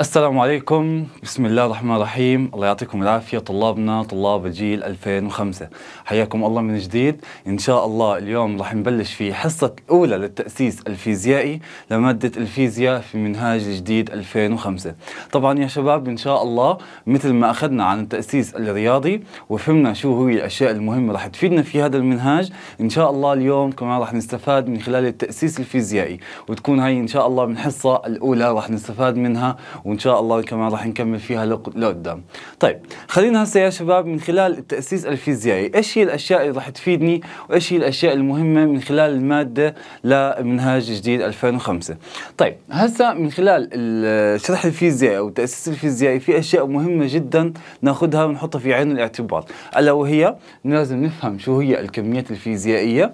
السلام عليكم بسم الله الرحمن الرحيم الله يعطيكم العافية طلابنا طلاب جيل 2005 حياكم الله من جديد إن شاء الله اليوم راح نبلش في حصة الأولى للتأسيس الفيزيائي لمادة الفيزياء في منهاج الجديد 2005 طبعا يا شباب إن شاء الله مثل ما أخذنا عن التأسيس الرياضي وفهمنا شو هو الأشياء المهمة راح تفيدنا في هذا المنهاج إن شاء الله اليوم كمان راح نستفاد من خلال التأسيس الفيزيائي وتكون هاي إن شاء الله من الحصة الأولى راح نستفاد منها وان شاء الله كمان راح نكمل فيها لقدام طيب خلينا هسه يا شباب من خلال التاسيس الفيزيائي ايش هي الاشياء اللي راح تفيدني وايش هي الاشياء المهمه من خلال الماده لمنهاج جديد 2005 طيب هسه من خلال الشرح الفيزيائي او التاسيس الفيزيائي في اشياء مهمه جدا ناخذها ونحطها في عين الاعتبار الا وهي لازم نفهم شو هي الكميات الفيزيائيه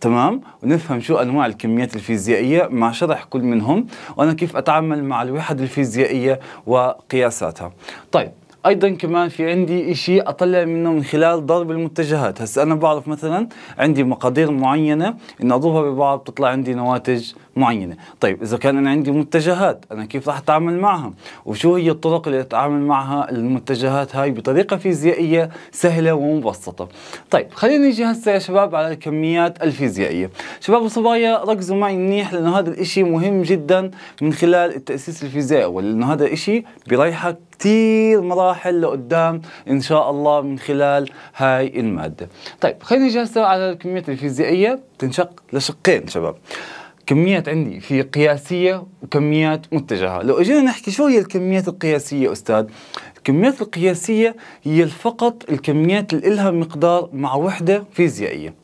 تمام ونفهم شو انواع الكميات الفيزيائيه مع شرح كل منهم وانا كيف اتعامل مع الوحد الفيزيائيه وقياساتها طيب ايضا كمان في عندي اشي اطلع منه من خلال ضرب المتجهات هسا انا بعرف مثلا عندي مقادير معينه ان اضربها ببعض بتطلع عندي نواتج معينه طيب اذا كان انا عندي متجهات انا كيف راح اتعامل معها وشو هي الطرق اللي اتعامل معها المتجهات هاي بطريقه فيزيائيه سهله ومبسطه طيب خلينا نيجي هسه يا شباب على الكميات الفيزيائيه شباب وصبايا ركزوا معي منيح لانه هذا الاشي مهم جدا من خلال التاسيس الفيزيائي لانه هذا الاشي بيريحك كتير مراحل لقدام ان شاء الله من خلال هاي الماده طيب خلينا نيجي هسه على الكميات الفيزيائيه تنشق لشقين شباب كميات عندي في قياسيه وكميات متجهه، لو اجينا نحكي شو هي الكميات القياسيه استاذ؟ الكميات القياسيه هي فقط الكميات اللي لها مقدار مع وحده فيزيائيه،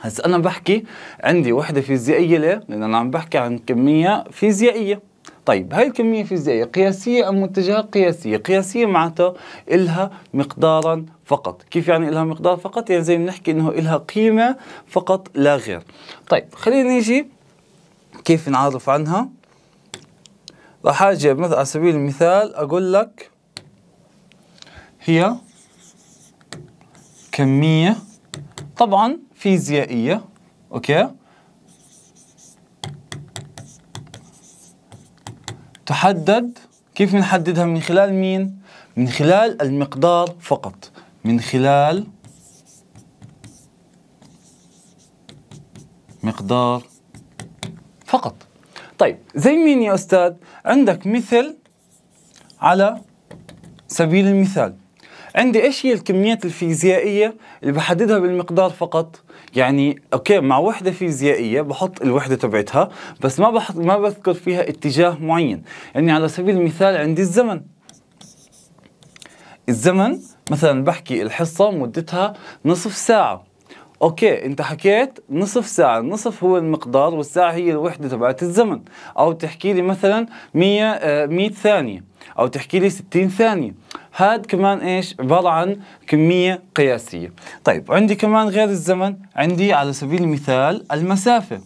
هسا انا بحكي عندي وحده فيزيائيه ليه؟ لان انا عم بحكي عن كميه فيزيائيه طيب هاي الكميه الفيزيائيه قياسيه ام متجهه قياسيه؟ قياسيه معناتها الها مقدارا فقط، كيف يعني الها مقدار فقط؟ يعني زي ما بنحكي انه الها قيمه فقط لا غير. طيب خلينا نيجي كيف نعرف عنها راح اجي على سبيل المثال اقول لك هي كمية طبعا فيزيائية اوكي تحدد كيف بنحددها من خلال مين؟ من خلال المقدار فقط من خلال مقدار فقط طيب زي مين يا أستاذ؟ عندك مثل على سبيل المثال عندي ايش هي الكميات الفيزيائية اللي بحددها بالمقدار فقط يعني اوكي مع وحدة فيزيائية بحط الوحدة تبعتها بس ما بحط ما بذكر فيها اتجاه معين يعني على سبيل المثال عندي الزمن الزمن مثلا بحكي الحصة مدتها نصف ساعة اوكي انت حكيت نصف ساعة النصف هو المقدار والساعة هي الوحدة تبعت الزمن او تحكي لي مثلا 100 100 آه، ثانية او تحكي لي 60 ثانية هاد كمان ايش عبارة عن كمية قياسية طيب عندي كمان غير الزمن عندي على سبيل المثال المسافة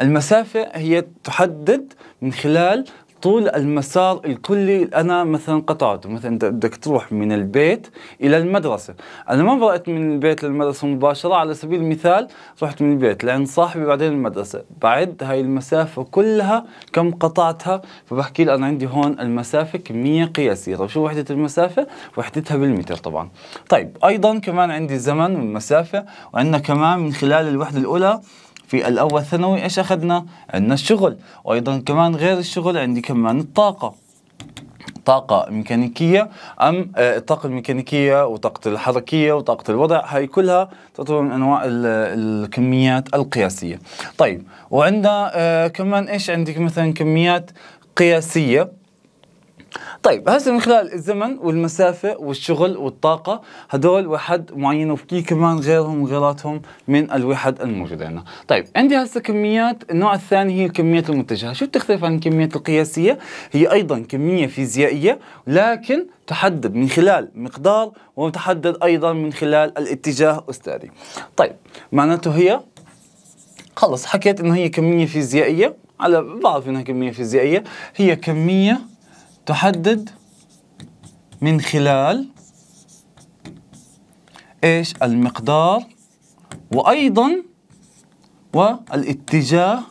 المسافة هي تحدد من خلال طول المسار الكلي انا مثلا قطعته مثلا انت بدك تروح من البيت الى المدرسه انا ما مرقت من البيت للمدرسه مباشره على سبيل المثال رحت من البيت لعند صاحبي بعدين المدرسه بعد هاي المسافه كلها كم قطعتها فبحكي له انا عندي هون المسافه كميه قياسيه طيب شو وحده المسافه وحدتها بالمتر طبعا طيب ايضا كمان عندي الزمن والمسافه وعندنا كمان من خلال الوحده الاولى في الأول ثانوي إيش أخذنا؟ عندنا الشغل وأيضا كمان غير الشغل عندي كمان الطاقة طاقة ميكانيكية أم آه، الطاقة الميكانيكية وطاقة الحركية وطاقة الوضع هاي كلها تعتبر من أنواع الكميات القياسية طيب وعندنا آه، كمان إيش عندك مثلا كميات قياسية طيب هسه من خلال الزمن والمسافه والشغل والطاقه هدول وحد معين وفي كمان غيرهم وغيراتهم من الوحد الموجوده عندنا طيب عندي هسه كميات النوع الثاني هي الكميات المتجهه شو بتختلف عن الكميات القياسيه هي ايضا كميه فيزيائيه لكن تحدد من خلال مقدار وتحدد ايضا من خلال الاتجاه استاذي طيب معناته هي خلص حكيت انه هي كميه فيزيائيه على بعرف انها كميه فيزيائيه هي كميه تحدد من خلال ايش المقدار وايضا والاتجاه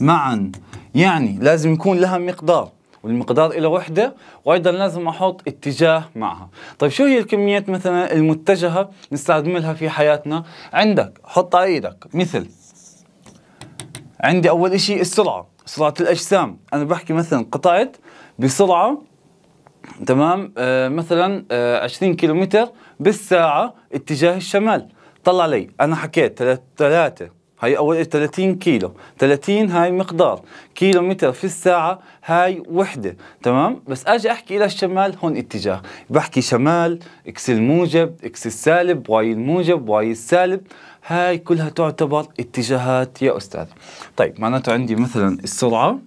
معا يعني لازم يكون لها مقدار والمقدار إلى وحدة وأيضا لازم أحط اتجاه معها طيب شو هي الكميات مثلا المتجهة نستخدمها في حياتنا عندك حط إيدك مثل عندي اول شيء السرعه سرعه الاجسام انا بحكي مثلا قطعت بسرعه تمام آه مثلا آه 20 كيلومتر بالساعه اتجاه الشمال طلع لي انا حكيت ثلاثه هاي اول 30 كيلو 30 هاي مقدار كيلو متر في الساعة هاي وحدة تمام بس اجي احكي الى الشمال هون اتجاه بحكي شمال اكس الموجب اكس السالب واي الموجب واي السالب هاي كلها تعتبر اتجاهات يا أستاذ طيب معناته عندي مثلا السرعة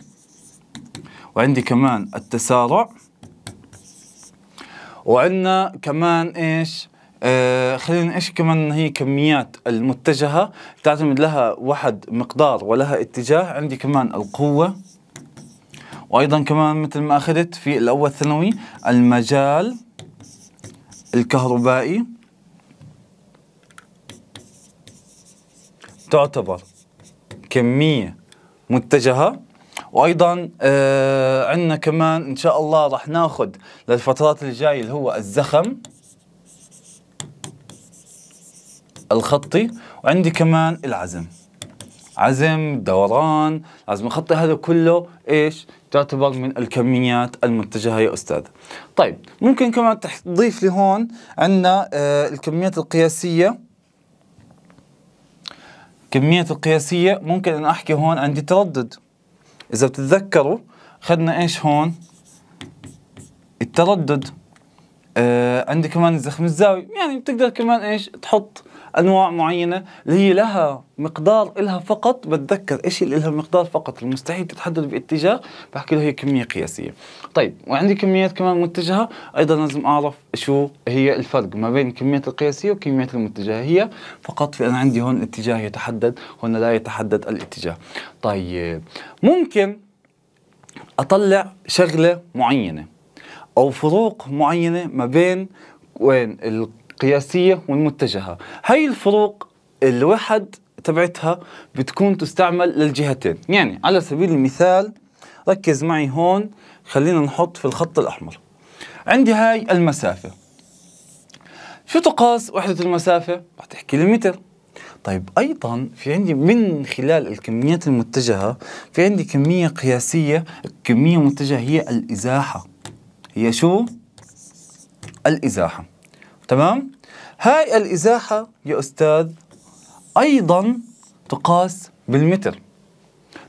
وعندي كمان التسارع وعندنا كمان إيش آه خلينا ايش كمان هي كميات المتجهة تعتمد لها واحد مقدار ولها اتجاه عندي كمان القوة وأيضا كمان مثل ما أخذت في الأول ثانوي المجال الكهربائي تعتبر كمية متجهة وايضا آه عندنا كمان ان شاء الله رح ناخذ للفترات الجايه اللي هو الزخم الخطي وعندي كمان العزم عزم دوران لازم نخطي هذا كله ايش تعتبر من الكميات المتجهه يا استاذ طيب ممكن كمان تضيف لهون عندنا آه الكميات القياسيه كمية القياسية ممكن أن أحكي هون عندي تردد إذا بتتذكروا أخذنا إيش هون التردد آه عندي كمان الزخم الزاوي يعني بتقدر كمان إيش تحط انواع معينه اللي هي لها مقدار إلها فقط بتذكر إيش اللي لها مقدار فقط المستحيل تتحدد باتجاه بحكي له هي كمية قياسية طيب وعندي كميات كمان متجهة أيضا لازم أعرف شو هي الفرق ما بين الكميات القياسية وكميات المتجهة فقط في أنا عندي هون اتجاه يتحدد هنا لا يتحدد الاتجاه طيب ممكن أطلع شغلة معينة أو فروق معينة ما بين وين القياسيه والمتجهه هاي الفروق الواحد تبعتها بتكون تستعمل للجهتين يعني على سبيل المثال ركز معي هون خلينا نحط في الخط الأحمر عندي هاي المسافة شو تقاس وحدة المسافة؟ بتحكي لي المتر طيب أيضا في عندي من خلال الكميات المتجهة في عندي كمية قياسية الكمية المتجهة هي الإزاحة هي شو؟ الإزاحة تمام هاي الإزاحة يا أستاذ أيضا تقاس بالمتر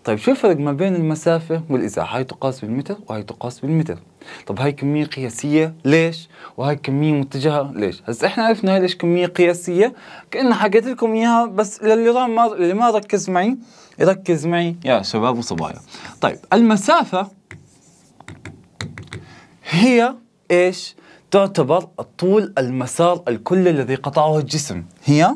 طيب شو الفرق ما بين المسافة والإزاحة؟ هاي تقاس بالمتر وهي تقاس بالمتر. طب هاي كمية قياسية ليش؟ وهاي كمية متجهة ليش؟ هسا احنا عرفنا هاي ليش كمية قياسية؟ كأن حكيت لكم إياها بس للي ما اللي ما ركز معي يركز معي يا شباب وصبايا. طيب المسافة هي ايش؟ تعتبر طول المسار الكلي الذي قطعه الجسم هي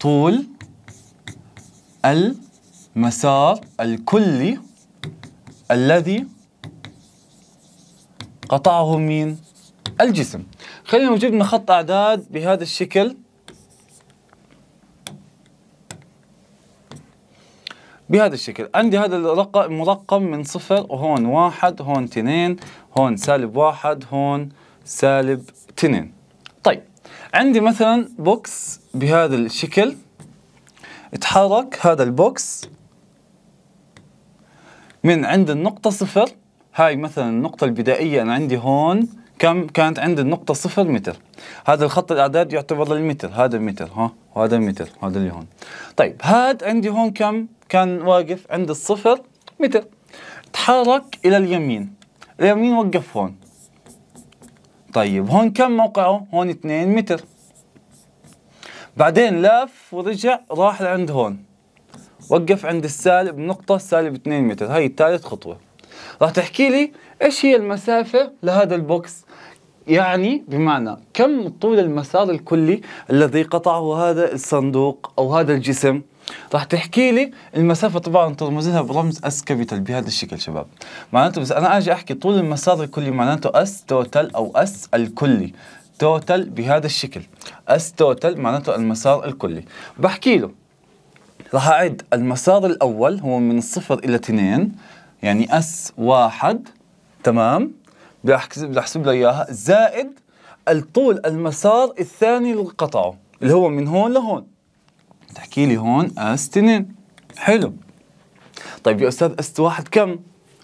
طول المسار الكلي الذي قطعه مين؟ الجسم خلينا نجيب خط أعداد بهذا الشكل بهذا الشكل عندي هذا الرقم مرقم من صفر وهون واحد هون تنين هون سالب واحد هون سالب تنين طيب عندي مثلا بوكس بهذا الشكل اتحرك هذا البوكس من عند النقطة صفر هاي مثلا النقطة البدائية أنا عندي هون كم كانت عند النقطة صفر متر هذا الخط الأعداد يعتبر للمتر هذا المتر ها وهذا متر وهذا اللي هون طيب هاد عندي هون كم كان واقف عند الصفر متر تحرك الى اليمين اليمين وقف هون طيب هون كم موقعه هون 2 متر بعدين لف ورجع راح لعند هون وقف عند السالب نقطة سالب 2 متر هاي الثالث خطوة راح تحكي لي ايش هي المسافة لهذا البوكس يعني بمعنى كم طول المسار الكلي الذي قطعه هذا الصندوق أو هذا الجسم راح تحكي لي المسافه طبعا ترمز لها برمز اس كابيتال بهذا الشكل شباب معناته بس انا اجي احكي طول المسار الكلي معناته اس توتال او اس الكلي توتال بهذا الشكل اس توتال معناته المسار الكلي بحكي له راح اعد المسار الاول هو من صفر الى 2 يعني اس واحد تمام بحسب لي اياها زائد الطول المسار الثاني للقطعه اللي هو من هون لهون تحكي لي هون اس 2 حلو طيب يا استاذ اس 1 كم؟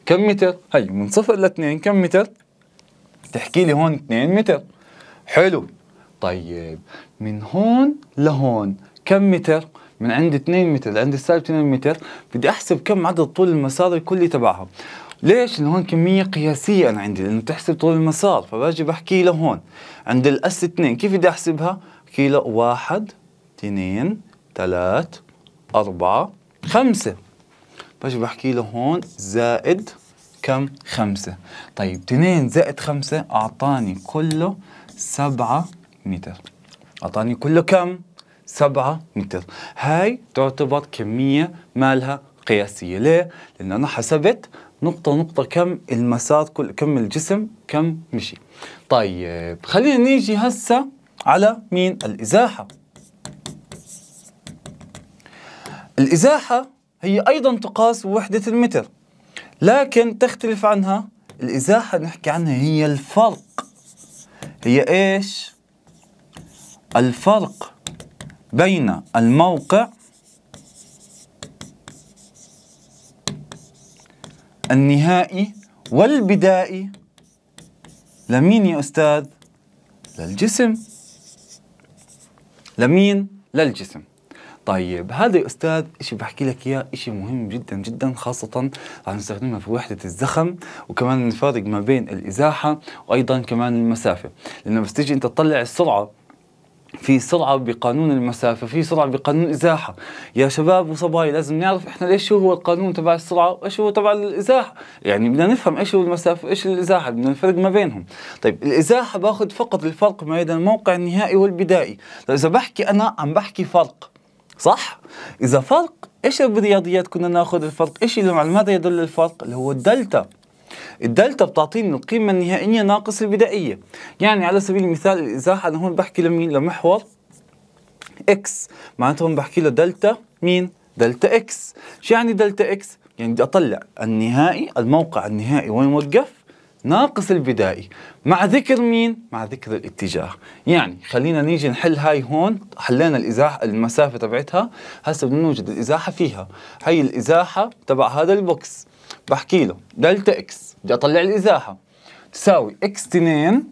كم متر؟ هي من صفر ل 2 كم متر؟ تحكي لي هون 2 متر حلو طيب من هون لهون كم متر؟ من عند 2 متر لعند السالب 2 متر بدي احسب كم عدد طول المسار الكلي تبعها ليش؟ لأنه هون كمية قياسية أنا عندي لأنه بتحسب طول المسار فباجي بحكي له هون عند الأس 2 كيف بدي أحسبها؟ بحكي له 1 2 3 4 5 باجي بحكي له هون زائد كم؟ 5 طيب 2 زائد 5 أعطاني كله 7 متر أعطاني كله كم؟ 7 متر هاي تعتبر كمية مالها قياسية ليه؟ لأنه أنا حسبت نقطة نقطة كم المسار كل كم الجسم كم مشي طيب خلينا نيجي هسه على مين الإزاحة الإزاحة هي أيضا تقاس بوحدة المتر لكن تختلف عنها الإزاحة نحكي عنها هي الفرق هي إيش؟ الفرق بين الموقع النهائي والبدائي لمين يا أستاذ؟ للجسم لمين؟ للجسم طيب هذا يا أستاذ إشي بحكي لك إياه إشي مهم جدا جدا خاصة رح نستخدمها في وحدة الزخم وكمان نفرق ما بين الإزاحة وأيضا كمان المسافة لأنه بس تيجي أنت تطلع السرعة في سرعة بقانون المسافة في سرعة بقانون الإزاحة يا شباب وصبايا لازم نعرف إحنا ليش شو هو القانون تبع السرعة وإيش هو تبع الإزاحة يعني بدنا نفهم إيش هو المسافة وإيش الإزاحة بدنا نفرق ما بينهم طيب الإزاحة باخذ فقط الفرق ما بين الموقع النهائي والبدائي طيب إذا بحكي أنا عم بحكي فرق صح؟ إذا فرق إيش بالرياضيات كنا ناخذ الفرق؟ إيش اللي ماذا يدل الفرق؟ اللي هو الدلتا الدلتا بتعطيني القيمة النهائية ناقص البدائية يعني على سبيل المثال الإزاحة أنا هون بحكي لمين لمحور إكس معناته هون بحكي له دلتا مين دلتا إكس شو يعني دلتا إكس يعني بدي أطلع النهائي الموقع النهائي وين وقف ناقص البدائي مع ذكر مين؟ مع ذكر الاتجاه يعني خلينا نيجي نحل هاي هون حلينا الإزاحة المسافة تبعتها هسه بدنا نوجد الإزاحة فيها هي الإزاحة تبع هذا البوكس بحكي له دلتا اكس بدي اطلع الازاحه تساوي اكس 2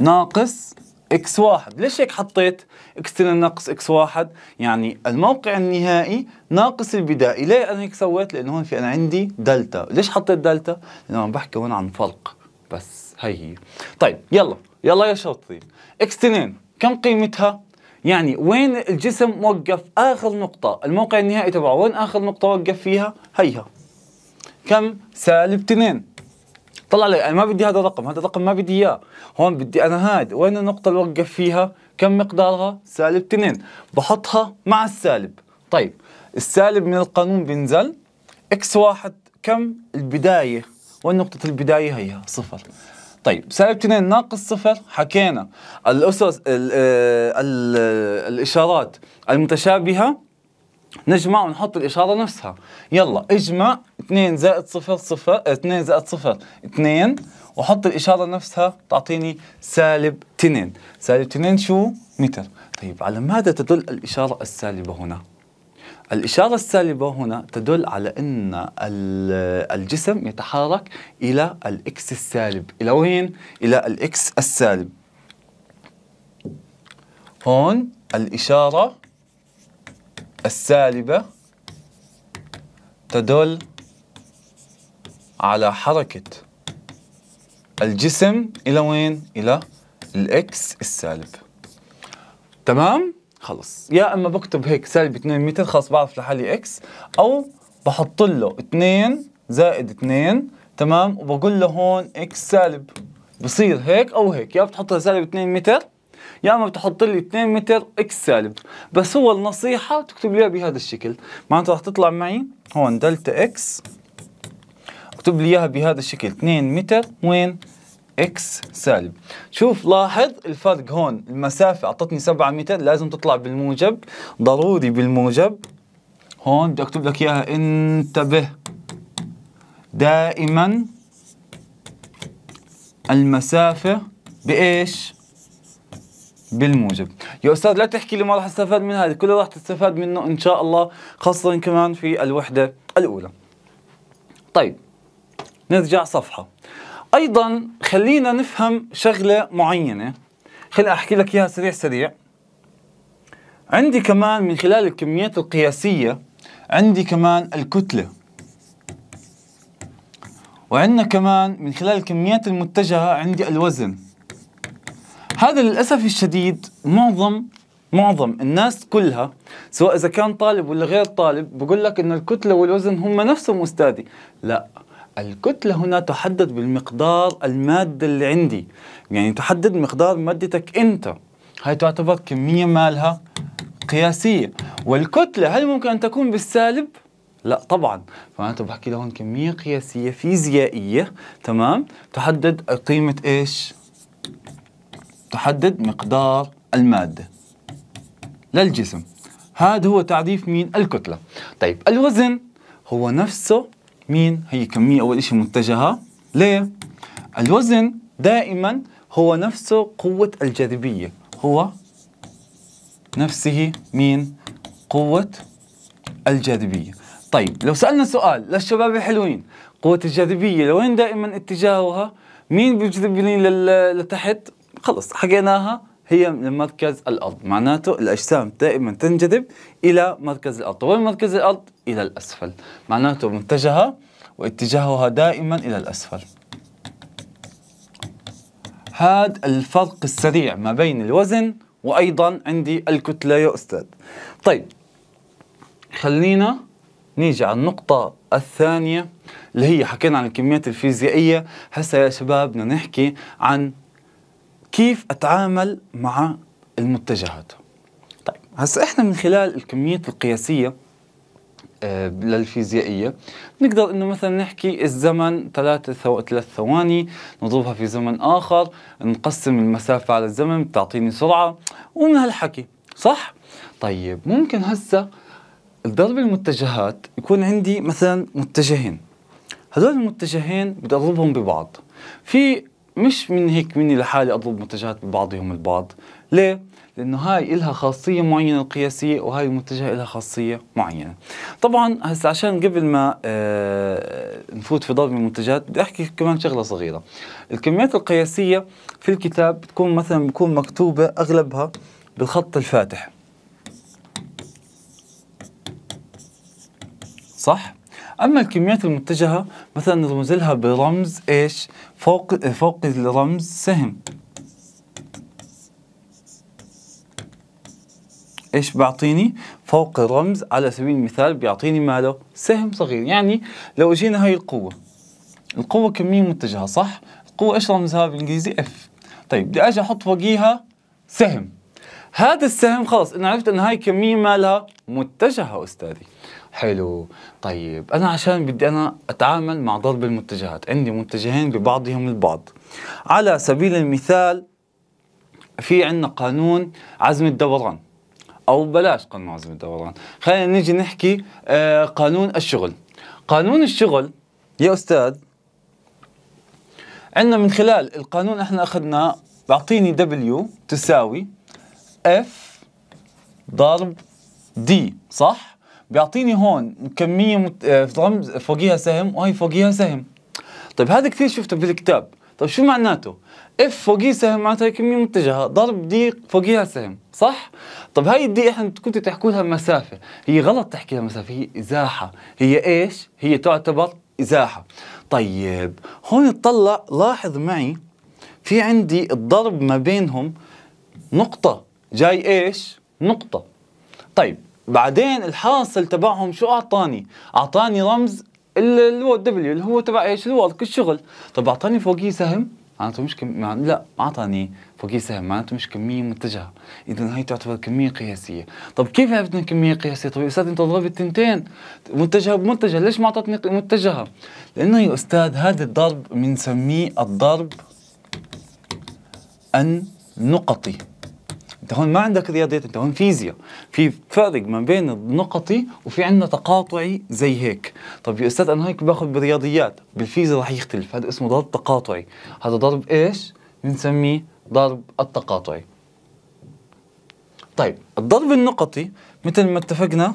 ناقص اكس 1 ليش هيك حطيت اكس 2 ناقص اكس 1 يعني الموقع النهائي ناقص البدائي ليه انا هيك سويت لانه هون في انا عندي دلتا ليش حطيت دلتا لانه عم بحكي هون عن فرق بس هي هي طيب يلا يلا يا شرطي اكس 2 كم قيمتها يعني وين الجسم وقف اخر نقطه الموقع النهائي تبعه وين اخر نقطه وقف فيها هيها كم سالب 2 طلع لي انا ما بدي هذا الرقم هذا الرقم ما بدي اياه هون بدي انا هاد وين النقطه اللي وقف فيها كم مقدارها سالب 2 بحطها مع السالب طيب السالب من القانون بينزل اكس واحد كم البدايه وين نقطه البدايه هي صفر طيب سالب 2 ناقص صفر حكينا الاسس ال آه، ال آه، الاشارات المتشابهه نجمع ونحط الإشارة نفسها يلا اجمع 2 زائد 0 0 2 زائد 0 2 وحط الإشارة نفسها تعطيني سالب 2 سالب 2 شو؟ متر طيب على ماذا تدل الإشارة السالبة هنا؟ الإشارة السالبة هنا تدل على أن الجسم يتحرك إلى الإكس السالب إلى وين؟ إلى الإكس السالب هون الإشارة السالبة تدل على حركة الجسم إلى وين؟ إلى الإكس السالب تمام؟ خلص يا اما بكتب هيك سالب 2 متر خلص بعرف لحالي اكس او بحط له 2 زائد 2 تمام وبقول له هون اكس سالب بصير هيك او هيك يا بتحطها سالب 2 متر يا اما بتحط لي 2 متر اكس سالب بس هو النصيحه تكتب لي بهذا الشكل معناته رح تطلع معي هون دلتا اكس اكتب لي اياها بهذا الشكل 2 متر وين اكس سالب شوف لاحظ الفرق هون المسافة اعطتني 7 متر لازم تطلع بالموجب ضروري بالموجب هون بدي اكتب لك اياها انتبه دائما المسافة بايش؟ بالموجب يا أستاذ لا تحكي لي ما راح استفاد من هذا كله راح تستفاد منه إن شاء الله خاصة كمان في الوحدة الأولى طيب نرجع صفحة أيضا خلينا نفهم شغلة معينة خليني أحكي لك إياها سريع سريع عندي كمان من خلال الكميات القياسية عندي كمان الكتلة وعندنا كمان من خلال الكميات المتجهة عندي الوزن هذا للاسف الشديد معظم معظم الناس كلها سواء اذا كان طالب ولا غير طالب بقول لك ان الكتله والوزن هم نفسهم استاذي لا الكتلة هنا تحدد بالمقدار المادة اللي عندي يعني تحدد مقدار مادتك أنت هاي تعتبر كمية مالها قياسية والكتلة هل ممكن أن تكون بالسالب؟ لا طبعا فانا بحكي لهون كمية قياسية فيزيائية تمام تحدد قيمة إيش؟ تحدد مقدار المادة للجسم هذا هو تعريف مين الكتلة طيب الوزن هو نفسه مين هي كمية أول شيء متجهة ليه؟ الوزن دائما هو نفسه قوة الجاذبية هو نفسه مين قوة الجاذبية طيب لو سألنا سؤال للشباب الحلوين قوة الجاذبية لوين دائما اتجاهها مين بيجذب لتحت خلص حكيناها هي من مركز الأرض معناته الأجسام دائما تنجذب إلى مركز الأرض وين مركز الأرض؟ إلى الأسفل معناته متجهة واتجاهها دائما إلى الأسفل هذا الفرق السريع ما بين الوزن وأيضا عندي الكتلة يا أستاذ طيب خلينا نيجي على النقطة الثانية اللي هي حكينا عن الكميات الفيزيائية هسا يا شباب بدنا نحكي عن كيف اتعامل مع المتجهات طيب هسا احنا من خلال الكميات القياسيه آه، للفيزيائيه نقدر انه مثلا نحكي الزمن ثلاث ثو... ثواني نضربها في زمن اخر نقسم المسافه على الزمن بتعطيني سرعه ومن هالحكي صح طيب ممكن هسه الضرب المتجهات يكون عندي مثلا متجهين هذول المتجهين بدي اضربهم ببعض في مش من هيك مني لحالي اضرب منتجات ببعضهم البعض ليه لانه هاي إلها خاصيه معينه قياسيه وهاي المتجهه إلها خاصيه معينه طبعا هسه عشان قبل ما آه نفوت في ضرب المنتجات بدي احكي كمان شغله صغيره الكميات القياسيه في الكتاب بتكون مثلا بتكون مكتوبه اغلبها بالخط الفاتح صح اما الكميات المتجهه مثلا نرمز لها برمز ايش فوق فوق الرمز سهم ايش بيعطيني فوق الرمز على سبيل المثال بيعطيني ماله سهم صغير يعني لو اجينا هاي القوه القوه كميه متجهه صح القوه ايش رمزها بالانجليزي اف طيب بدي اجي احط فوقيها سهم هذا السهم خلص انا عرفت ان هاي كميه مالها متجهه استاذي حلو طيب انا عشان بدي انا اتعامل مع ضرب المتجهات عندي متجهين ببعضهم البعض على سبيل المثال في عندنا قانون عزم الدوران او بلاش قانون عزم الدوران خلينا نيجي نحكي آه قانون الشغل قانون الشغل يا استاذ عندنا من خلال القانون احنا اخذنا بعطيني دبليو تساوي اف ضرب دي صح بيعطيني هون كميه آه، فوقيها سهم وهي فوقيها سهم طيب هذا كثير شفته بالكتاب طيب شو معناته اف فوقيه سهم معناتها كميه متجهه ضرب دي فوقيها سهم صح طيب هاي الدي احنا كنتوا تحكوا لها مسافه هي غلط تحكي لها مسافه هي ازاحه هي ايش هي تعتبر ازاحه طيب هون اطلع لاحظ معي في عندي الضرب ما بينهم نقطه جاي ايش نقطه طيب بعدين الحاصل تبعهم شو اعطاني؟ اعطاني رمز اللي هو الدبليو اللي هو تبع ايش؟ الورك الشغل، طب اعطاني فوقيه سهم معناته مش كم... مع... لا ما اعطاني فوقيه سهم معناته مش كميه متجهه اذا هي تعتبر كميه قياسيه طب كيف عرفت انها كميه قياسيه طب يا استاذ انت ضربت تنتين متجهه بمتجه ليش ما اعطتني متجهه لانه يا استاذ هذا الضرب بنسميه الضرب النقطي انت هون ما عندك رياضيات انت هون فيزياء في فرق ما بين النقطي وفي عندنا تقاطعي زي هيك طب يا استاذ انا هيك باخذ بالرياضيات بالفيزياء رح يختلف هذا اسمه ضرب تقاطعي هذا ضرب ايش بنسميه ضرب التقاطعي طيب الضرب النقطي مثل ما اتفقنا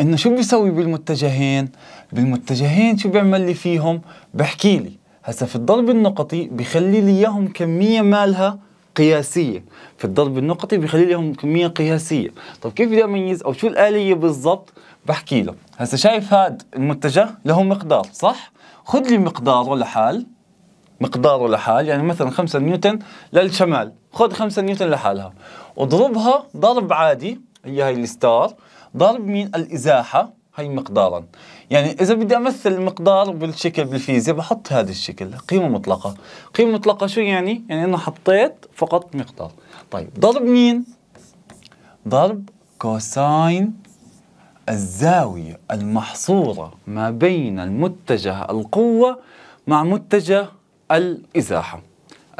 انه شو بيسوي بالمتجهين بالمتجهين شو بيعمل لي فيهم بحكي لي هسا في الضرب النقطي بخلي لي اياهم كميه مالها قياسيه في الضرب النقطي بيخلي لهم كميه قياسيه طب كيف بدي اميز او شو الاليه بالضبط بحكي له هسه شايف هاد المتجه له مقدار صح خذ لي مقداره لحال مقداره لحال يعني مثلا 5 نيوتن للشمال خذ 5 نيوتن لحالها واضربها ضرب عادي هي هي الستار ضرب مين الازاحه هي مقدارا يعني اذا بدي امثل مقدار بالشكل بالفيزياء بحط هذا الشكل قيمه مطلقه قيمه مطلقه شو يعني يعني انا حطيت فقط مقدار طيب ضرب مين ضرب كوساين الزاوية المحصورة ما بين المتجه القوة مع متجه الإزاحة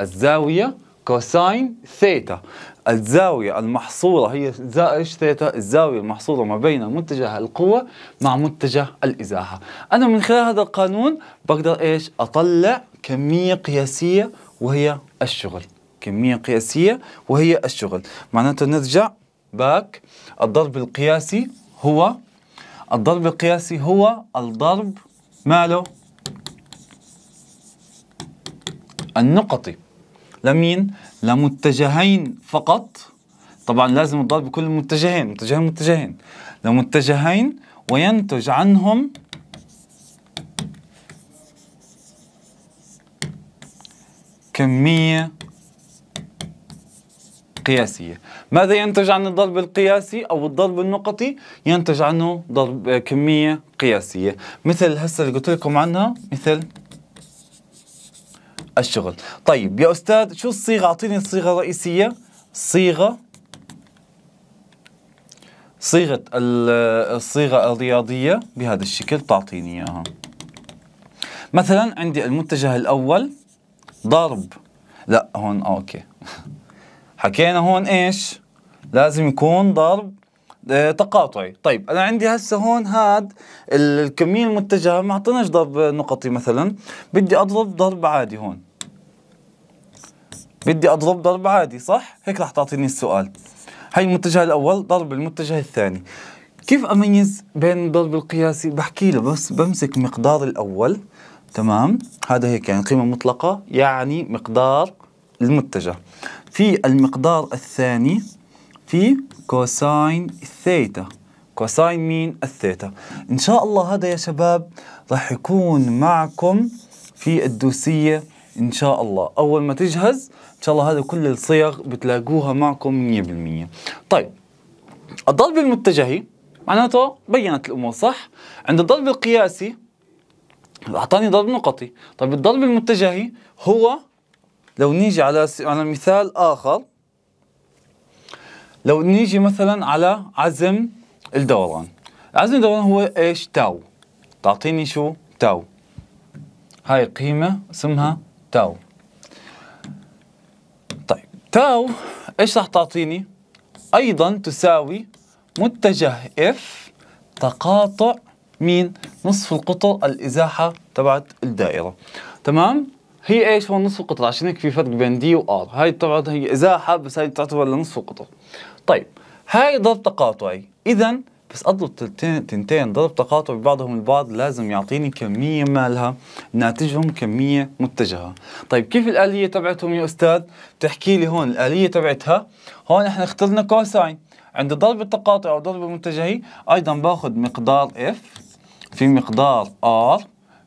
الزاوية كوساين ثيتا الزاوية المحصورة هي ايش ثيتا؟ الزاوية المحصورة ما بين متجه القوة مع متجه الإزاحة أنا من خلال هذا القانون بقدر ايش أطلع كمية قياسية وهي الشغل كمية قياسية وهي الشغل معناته نرجع باك الضرب القياسي هو الضرب القياسي هو الضرب ماله النقطي لمين؟ لمتجهين فقط طبعا لازم الضاد بكل المتجهين متجهين متجهين لمتجهين وينتج عنهم كمية قياسية ماذا ينتج عن الضرب القياسي أو الضرب النقطي؟ ينتج عنه ضرب آه، كمية قياسية مثل هسه اللي قلت لكم عنها مثل الشغل طيب يا أستاذ شو الصيغة أعطيني الصيغة الرئيسية صيغة صيغة الصيغة الرياضية بهذا الشكل تعطيني إياها مثلا عندي المتجه الأول ضرب لا هون آه، أوكي حكينا هون إيش لازم يكون ضرب آه، تقاطعي طيب انا عندي هسه هون هاد الكميه المتجهه ما اعطيناش ضرب نقطي مثلا بدي اضرب ضرب عادي هون بدي اضرب ضرب عادي صح هيك رح تعطيني السؤال هاي المتجه الاول ضرب المتجه الثاني كيف اميز بين الضرب القياسي بحكي له بس بمسك مقدار الاول تمام هذا هيك يعني قيمه مطلقه يعني مقدار المتجه في المقدار الثاني في كوساين الثيتا كوساين مين الثيتا ان شاء الله هذا يا شباب راح يكون معكم في الدوسيه ان شاء الله اول ما تجهز ان شاء الله هذا كل الصيغ بتلاقوها معكم 100% طيب الضرب المتجهي معناته بينت الامور صح عند الضرب القياسي اعطاني ضرب نقطي طيب الضرب المتجهي هو لو نيجي على س... على مثال اخر لو نيجي مثلا على عزم الدوران عزم الدوران هو ايش تاو تعطيني شو تاو هاي قيمة اسمها تاو طيب تاو ايش راح تعطيني؟ ايضا تساوي متجه اف تقاطع مين؟ نصف القطر الازاحه تبعت الدائره تمام؟ هي ايش هو نصف القطر عشان هيك في فرق بين دي وار هاي طبعا هي ازاحه بس هاي تعتبر لنصف القطر طيب هاي ضرب تقاطعي اذا بس قضوا التلتين تنتين ضرب تقاطع بعضهم البعض لازم يعطيني كمية مالها ناتجهم كمية متجهة طيب كيف الآلية تبعتهم يا أستاذ بتحكي لي هون الآلية تبعتها هون احنا اخترنا كوساين عند ضرب التقاطع أو ضرب المتجهي أيضا باخذ مقدار اف في مقدار ار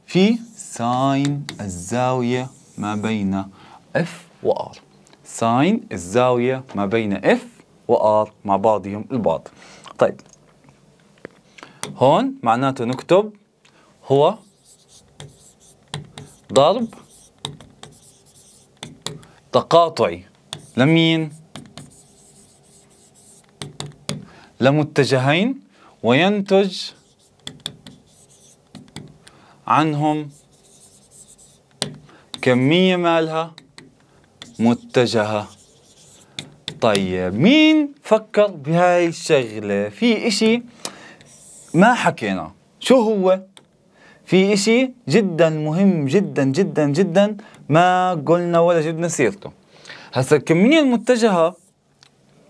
في ساين الزاوية ما بين اف و ساين الزاوية ما بين اف و مع بعضهم البعض طيب هون معناته نكتب هو ضرب تقاطعي لمين لمتجهين وينتج عنهم كمية مالها متجهة طيب مين فكر بهاي الشغلة في اشي ما حكينا شو هو في إشي جدا مهم جدا جدا جدا ما قلنا ولا جبنا سيرته هسا الكمية المتجهة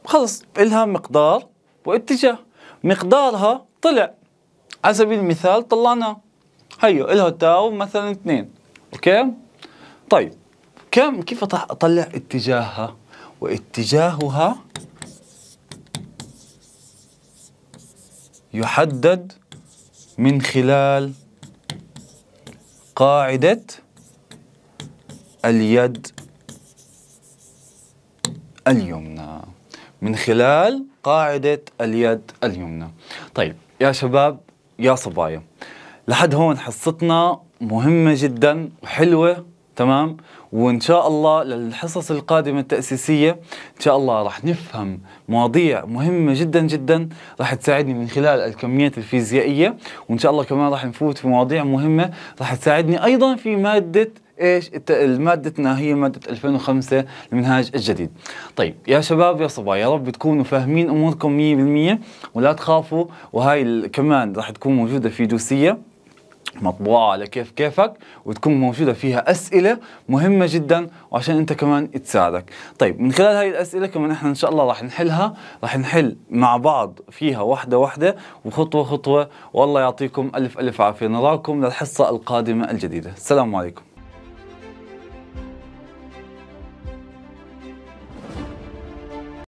خلص إلها مقدار واتجاه مقدارها طلع على سبيل المثال طلعناه هيو إلها تاو مثلا اثنين أوكي طيب كم كيف أطلع اتجاهها واتجاهها يحدد من خلال قاعدة اليد اليمنى من خلال قاعدة اليد اليمنى طيب يا شباب يا صبايا لحد هون حصتنا مهمة جدا وحلوة تمام وان شاء الله للحصص القادمه التاسيسيه ان شاء الله راح نفهم مواضيع مهمه جدا جدا راح تساعدني من خلال الكميات الفيزيائيه وان شاء الله كمان راح نفوت في مواضيع مهمه راح تساعدني ايضا في ماده ايش مادتنا هي ماده 2005 المنهاج الجديد طيب يا شباب يا صبايا يا رب تكونوا فاهمين اموركم 100% ولا تخافوا وهاي كمان راح تكون موجوده في دوسيه مطبوعة على كيف كيفك وتكون موجودة فيها أسئلة مهمة جدا وعشان أنت كمان تساعدك طيب من خلال هاي الأسئلة كمان إحنا إن شاء الله راح نحلها راح نحل مع بعض فيها واحدة واحدة وخطوة خطوة والله يعطيكم ألف ألف عافية نراكم للحصة القادمة الجديدة السلام عليكم